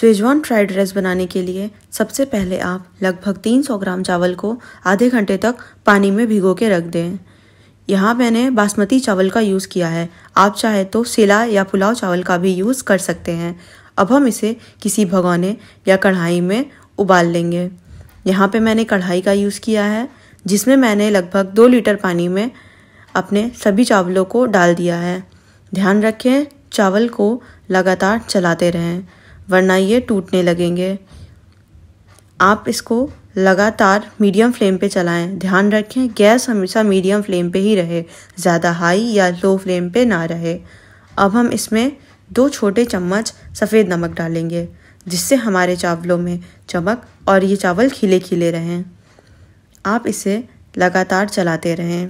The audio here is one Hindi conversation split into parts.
स्वेजवान फ्राइड राइस बनाने के लिए सबसे पहले आप लगभग 300 ग्राम चावल को आधे घंटे तक पानी में भिगो के रख दें यहाँ मैंने बासमती चावल का यूज़ किया है आप चाहे तो सिला या पुलाव चावल का भी यूज़ कर सकते हैं अब हम इसे किसी भगोने या कढ़ाई में उबाल लेंगे यहाँ पे मैंने कढ़ाई का यूज़ किया है जिसमें मैंने लगभग दो लीटर पानी में अपने सभी चावलों को डाल दिया है ध्यान रखें चावल को लगातार चलाते रहें वरना ये टूटने लगेंगे आप इसको लगातार मीडियम फ्लेम पे चलाएं ध्यान रखें गैस हमेशा मीडियम फ्लेम पे ही रहे ज़्यादा हाई या लो फ्लेम पे ना रहे अब हम इसमें दो छोटे चम्मच सफ़ेद नमक डालेंगे जिससे हमारे चावलों में चमक और ये चावल खिले खिले रहें आप इसे लगातार चलाते रहें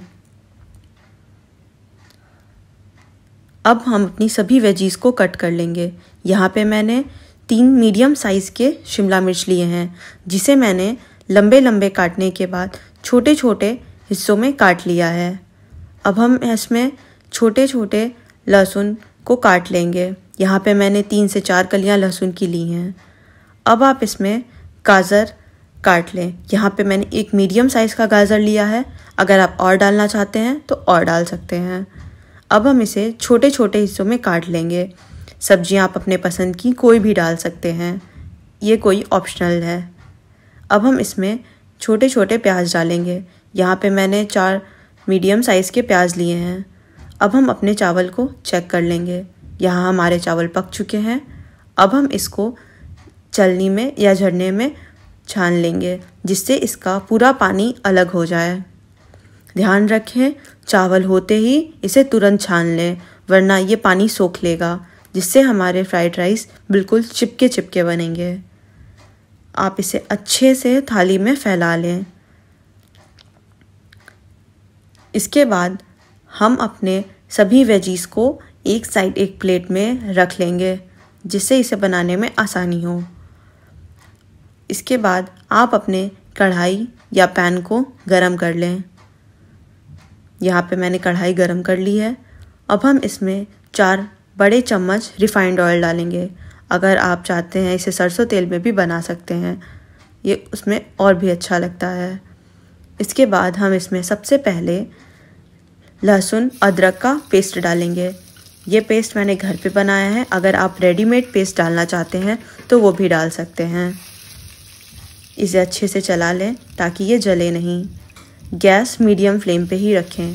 अब हम अपनी सभी वेजीज़ को कट कर लेंगे यहाँ पे मैंने तीन मीडियम साइज़ के शिमला मिर्च लिए हैं जिसे मैंने लंबे लंबे काटने के बाद छोटे छोटे हिस्सों में काट लिया है अब हम इसमें छोटे छोटे लहसुन को काट लेंगे यहाँ पे मैंने तीन से चार कलियाँ लहसुन की ली हैं अब आप इसमें गाजर काट लें यहाँ पे मैंने एक मीडियम साइज़ का गाजर लिया है अगर आप और डालना चाहते हैं तो और डाल सकते हैं अब हम इसे छोटे छोटे हिस्सों में काट लेंगे सब्जियाँ आप अपने पसंद की कोई भी डाल सकते हैं ये कोई ऑप्शनल है अब हम इसमें छोटे छोटे प्याज डालेंगे यहाँ पे मैंने चार मीडियम साइज़ के प्याज लिए हैं अब हम अपने चावल को चेक कर लेंगे यहाँ हमारे चावल पक चुके हैं अब हम इसको चलनी में या झरने में छान लेंगे जिससे इसका पूरा पानी अलग हो जाए ध्यान रखें चावल होते ही इसे तुरंत छान लें वरना ये पानी सोख लेगा जिससे हमारे फ्राइड राइस बिल्कुल चिपके चिपके बनेंगे आप इसे अच्छे से थाली में फैला लें इसके बाद हम अपने सभी वेजीज को एक साइड एक प्लेट में रख लेंगे जिससे इसे बनाने में आसानी हो इसके बाद आप अपने कढ़ाई या पैन को गरम कर लें यहाँ पे मैंने कढ़ाई गरम कर ली है अब हम इसमें चार बड़े चम्मच रिफाइंड ऑयल डालेंगे अगर आप चाहते हैं इसे सरसों तेल में भी बना सकते हैं ये उसमें और भी अच्छा लगता है इसके बाद हम इसमें सबसे पहले लहसुन अदरक का पेस्ट डालेंगे ये पेस्ट मैंने घर पे बनाया है अगर आप रेडीमेड पेस्ट डालना चाहते हैं तो वो भी डाल सकते हैं इसे अच्छे से चला लें ताकि ये जले नहीं गैस मीडियम फ्लेम पे ही रखें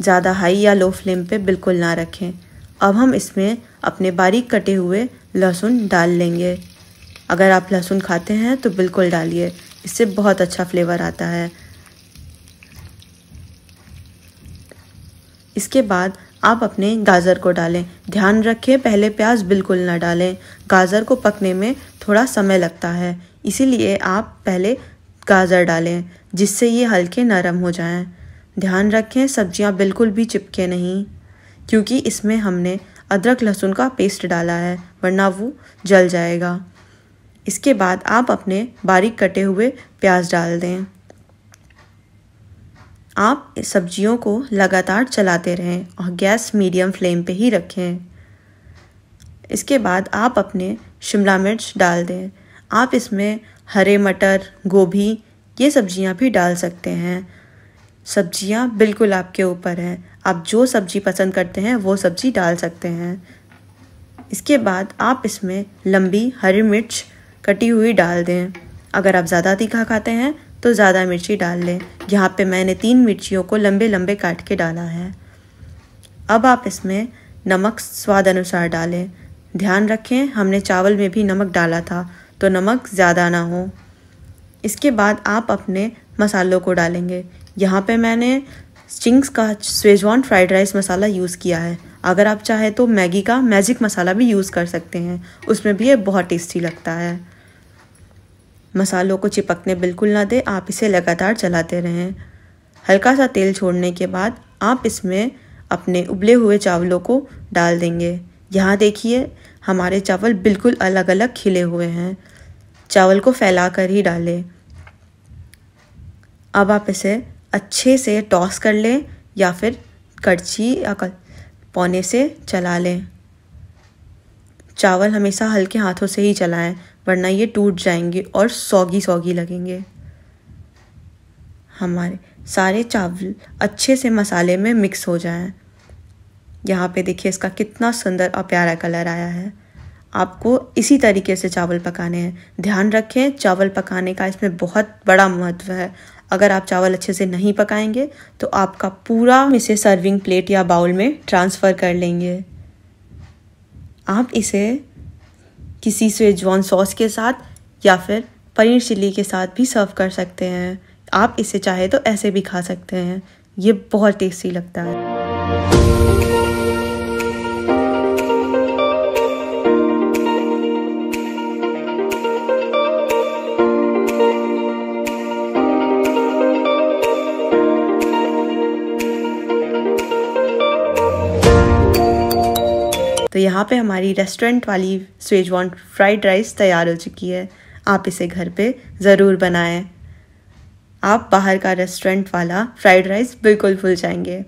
ज़्यादा हाई या लो फ्लेम पे बिल्कुल ना रखें अब हम इसमें अपने बारीक कटे हुए लहसुन डाल लेंगे अगर आप लहसुन खाते हैं तो बिल्कुल डालिए इससे बहुत अच्छा फ्लेवर आता है इसके बाद आप अपने गाजर को डालें ध्यान रखें पहले प्याज बिल्कुल ना डालें गाजर को पकने में थोड़ा समय लगता है इसीलिए आप पहले गाजर डालें जिससे ये हल्के नरम हो जाएं ध्यान रखें सब्जियां बिल्कुल भी चिपके नहीं क्योंकि इसमें हमने अदरक लहसुन का पेस्ट डाला है वरना वो जल जाएगा इसके बाद आप अपने बारीक कटे हुए प्याज डाल दें आप सब्जियों को लगातार चलाते रहें और गैस मीडियम फ्लेम पे ही रखें इसके बाद आप अपने शिमला मिर्च डाल दें आप इसमें हरे मटर गोभी ये सब्जियां भी डाल सकते हैं सब्जियां बिल्कुल आपके ऊपर हैं आप जो सब्जी पसंद करते हैं वो सब्जी डाल सकते हैं इसके बाद आप इसमें लंबी हरी मिर्च कटी हुई डाल दें अगर आप ज़्यादा तीखा खाते हैं तो ज़्यादा मिर्ची डाल लें यहाँ पे मैंने तीन मिर्चियों को लंबे लंबे काट के डाला है अब आप इसमें नमक स्वाद अनुसार डालें ध्यान रखें हमने चावल में भी नमक डाला था तो नमक ज़्यादा ना हो इसके बाद आप अपने मसालों को डालेंगे यहाँ पे मैंने चिंग्स का schezwan fried rice masala use किया है अगर आप चाहें तो मैगी का मैजिक मसाला भी यूज़ कर सकते हैं उसमें भी ये बहुत टेस्टी लगता है मसालों को चिपकने बिल्कुल ना दें आप इसे लगातार चलाते रहें हल्का सा तेल छोड़ने के बाद आप इसमें अपने उबले हुए चावलों को डाल देंगे यहाँ देखिए हमारे चावल बिल्कुल अलग अलग खिले हुए हैं चावल को फैला कर ही डालें अब आप इसे अच्छे से टॉस कर लें या फिर कड़छी या पौने से चला लें चावल हमेशा हल्के हाथों से ही चलाएं वरना ये टूट जाएंगे और सौगी सौगी लगेंगे हमारे सारे चावल अच्छे से मसाले में मिक्स हो जाएं यहाँ पे देखिए इसका कितना सुंदर और प्यारा कलर आया है आपको इसी तरीके से चावल पकाने हैं ध्यान रखें चावल पकाने का इसमें बहुत बड़ा महत्व है अगर आप चावल अच्छे से नहीं पकाएंगे तो आपका पूरा इसे सर्विंग प्लेट या बाउल में ट्रांसफ़र कर लेंगे आप इसे किसी स्वेजवान सॉस के साथ या फिर पनीर चिल्ली के साथ भी सर्व कर सकते हैं आप इसे चाहे तो ऐसे भी खा सकते हैं ये बहुत टेस्टी लगता है तो यहाँ पे हमारी रेस्टोरेंट वाली स्वेजवान फ्राइड राइस तैयार हो चुकी है आप इसे घर पे ज़रूर बनाएं आप बाहर का रेस्टोरेंट वाला फ्राइड राइस बिल्कुल भूल जाएंगे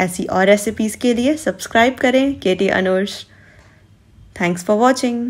ऐसी और रेसिपीज़ के लिए सब्सक्राइब करें के टी अनुर्श थैंक्स फॉर वॉचिंग